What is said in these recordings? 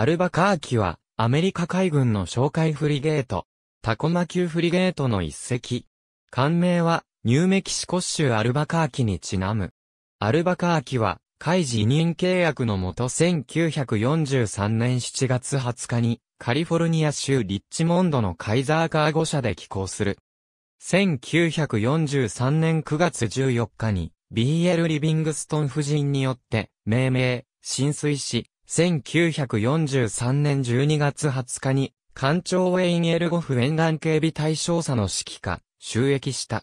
アルバカーキは、アメリカ海軍の哨戒フリゲート、タコマ級フリゲートの一隻。艦名は、ニューメキシコ州アルバカーキにちなむ。アルバカーキは、海事委任契約のもと1943年7月20日に、カリフォルニア州リッチモンドのカイザーカー5社で寄港する。1943年9月14日に、BL リビングストン夫人によって、命名、浸水し、1943年12月20日に、艦長ウェインエルゴフ沿岸警備対象者の指揮下、収益した。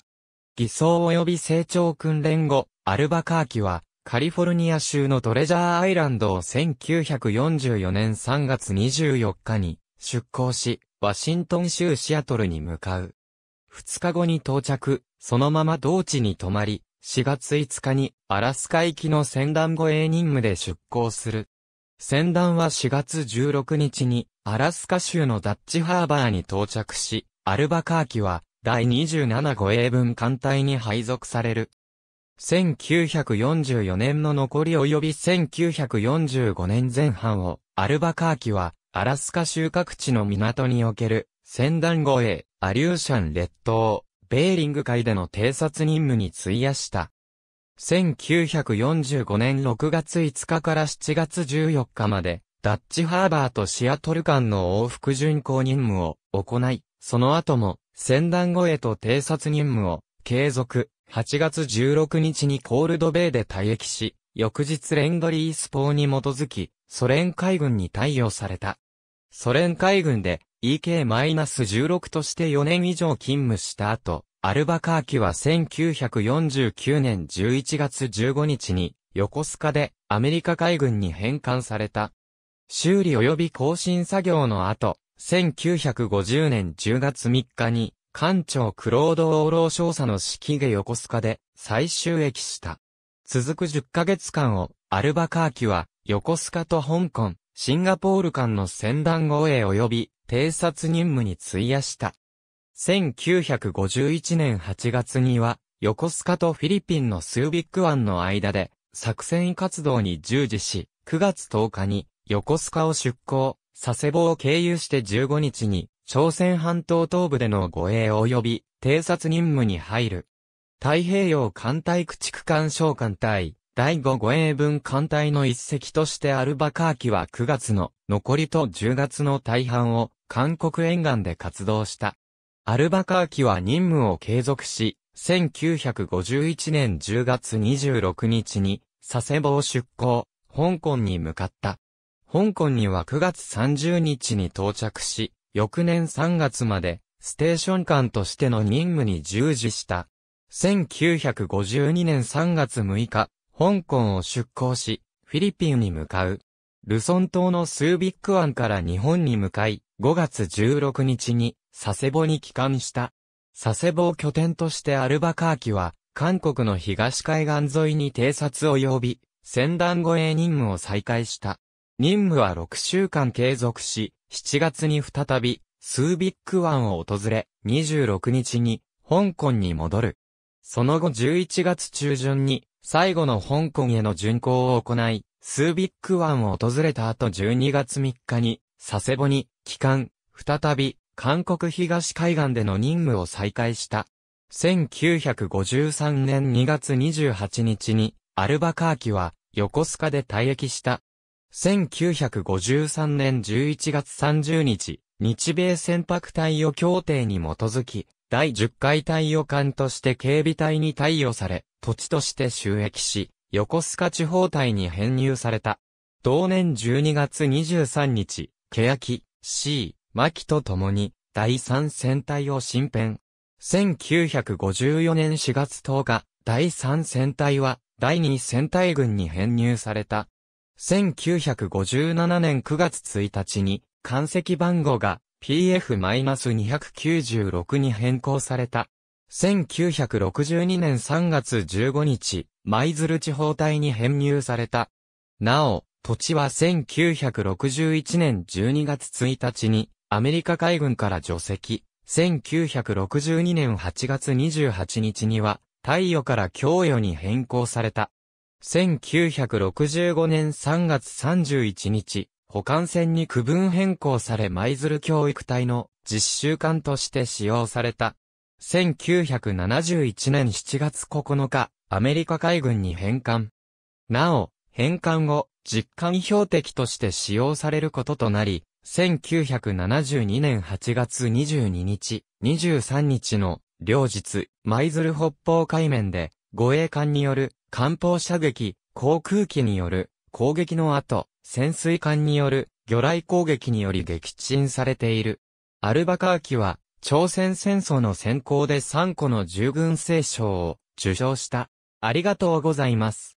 偽装及び成長訓練後、アルバカーキは、カリフォルニア州のトレジャーアイランドを1944年3月24日に出港し、ワシントン州シアトルに向かう。2日後に到着、そのまま同地に泊まり、4月5日にアラスカ行きの船団護衛任務で出港する。船団は4月16日に、アラスカ州のダッチハーバーに到着し、アルバカーキは、第27護衛軍艦隊に配属される。1944年の残り及び1945年前半を、アルバカーキは、アラスカ州各地の港における、船団護衛、アリューシャン列島、ベーリング海での偵察任務に費やした。1945年6月5日から7月14日まで、ダッチハーバーとシアトル間の往復巡航任務を行い、その後も、船団後へと偵察任務を継続、8月16日にコールドベイで退役し、翌日レンドリースポーに基づき、ソ連海軍に対応された。ソ連海軍で EK-16 として4年以上勤務した後、アルバカーキは1949年11月15日に横須賀でアメリカ海軍に返還された。修理及び更新作業の後、1950年10月3日に艦長クロード・オーロー少佐の式下横須賀で再収益した。続く10ヶ月間をアルバカーキは横須賀と香港、シンガポール間の船団護衛及び偵察任務に費やした。1951年8月には、横須賀とフィリピンのスービック湾の間で、作戦活動に従事し、9月10日に、横須賀を出港、佐世保を経由して15日に、朝鮮半島東部での護衛及び、偵察任務に入る。太平洋艦隊駆逐艦小艦隊、第5護衛軍艦隊の一隻としてアルバカーキは9月の残りと10月の大半を韓国沿岸で活動した。アルバカーキは任務を継続し、1951年10月26日に、佐世保を出港、香港に向かった。香港には9月30日に到着し、翌年3月まで、ステーション間としての任務に従事した。1952年3月6日、香港を出港し、フィリピンに向かう。ルソン島のスービック湾から日本に向かい、5月16日に佐世保に帰還した。佐世保を拠点としてアルバカーキは、韓国の東海岸沿いに偵察を呼び、船団護衛任務を再開した。任務は6週間継続し、7月に再び、スービック湾を訪れ、26日に、香港に戻る。その後11月中旬に、最後の香港への巡航を行い、スービック湾を訪れた後12月3日に、佐世保に、帰還、再び、韓国東海岸での任務を再開した。1953年2月28日に、アルバカーキは、横須賀で退役した。1953年11月30日、日米船舶対応協定に基づき、第10回対応艦として警備隊に退与され、土地として収益し、横須賀地方隊に編入された。同年12月23日、欅、C、牧と共に、第3戦隊を新編。1954年4月10日、第3戦隊は第2戦隊軍に編入された。1957年9月1日に、艦籍番号が PF-296 に変更された。1962年3月15日、舞鶴地方隊に編入された。なお、土地は1961年12月1日に、アメリカ海軍から除籍。1962年8月28日には、太陽から供与に変更された。1965年3月31日、保管船に区分変更され舞鶴教育隊の実習艦として使用された。1971年7月9日、アメリカ海軍に返還。なお、返還後、実艦標的として使用されることとなり、1972年8月22日、23日の両日、舞鶴北方海面で、護衛艦による艦砲射撃、航空機による攻撃の後、潜水艦による魚雷攻撃により撃沈されている。アルバカーキは、朝鮮戦争の先行で3個の従軍聖賞を受賞した。ありがとうございます。